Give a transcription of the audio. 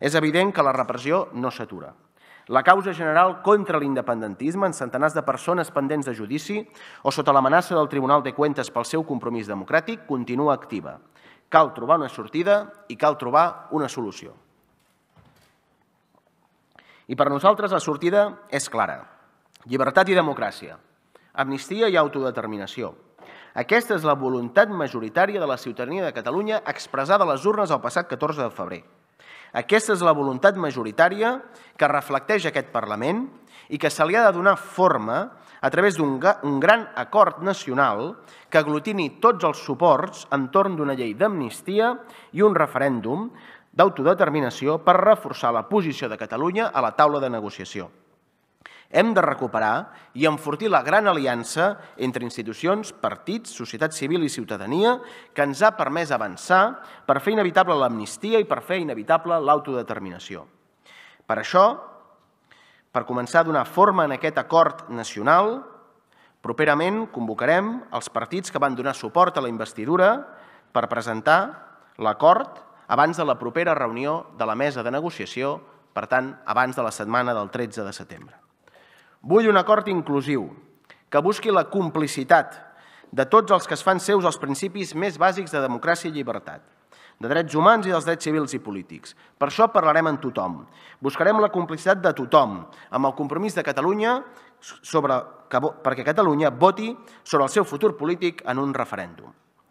És evident que la repressió no s'atura. La causa general contra l'independentisme en centenars de persones pendents de judici o sota l'amenaça del Tribunal de Cuentes pel seu compromís democràtic continua activa. Cal trobar una sortida i cal trobar una solució. I per nosaltres la sortida és clara. Llibertat i democràcia, amnistia i autodeterminació. Aquesta és la voluntat majoritària de la ciutadania de Catalunya expressada a les urnes el passat 14 de febrer. Aquesta és la voluntat majoritària que reflecteix aquest Parlament i que se li ha de donar forma a través d'un gran acord nacional que aglutini tots els suports entorn d'una llei d'amnistia i un referèndum d'autodeterminació per reforçar la posició de Catalunya a la taula de negociació. Hem de recuperar i enfortir la gran aliança entre institucions, partits, societat civil i ciutadania que ens ha permès avançar per fer inevitable l'amnistia i per fer inevitable l'autodeterminació. Per això, per començar a donar forma en aquest acord nacional, properament convocarem els partits que van donar suport a la investidura per presentar l'acord abans de la propera reunió de la mesa de negociació, per tant, abans de la setmana del 13 de setembre. Vull un acord inclusiu que busqui la complicitat de tots els que es fan seus els principis més bàsics de democràcia i llibertat, de drets humans i dels drets civils i polítics. Per això parlarem amb tothom. Buscarem la complicitat de tothom amb el compromís de Catalunya sobre, perquè Catalunya voti sobre el seu futur polític en un referèndum.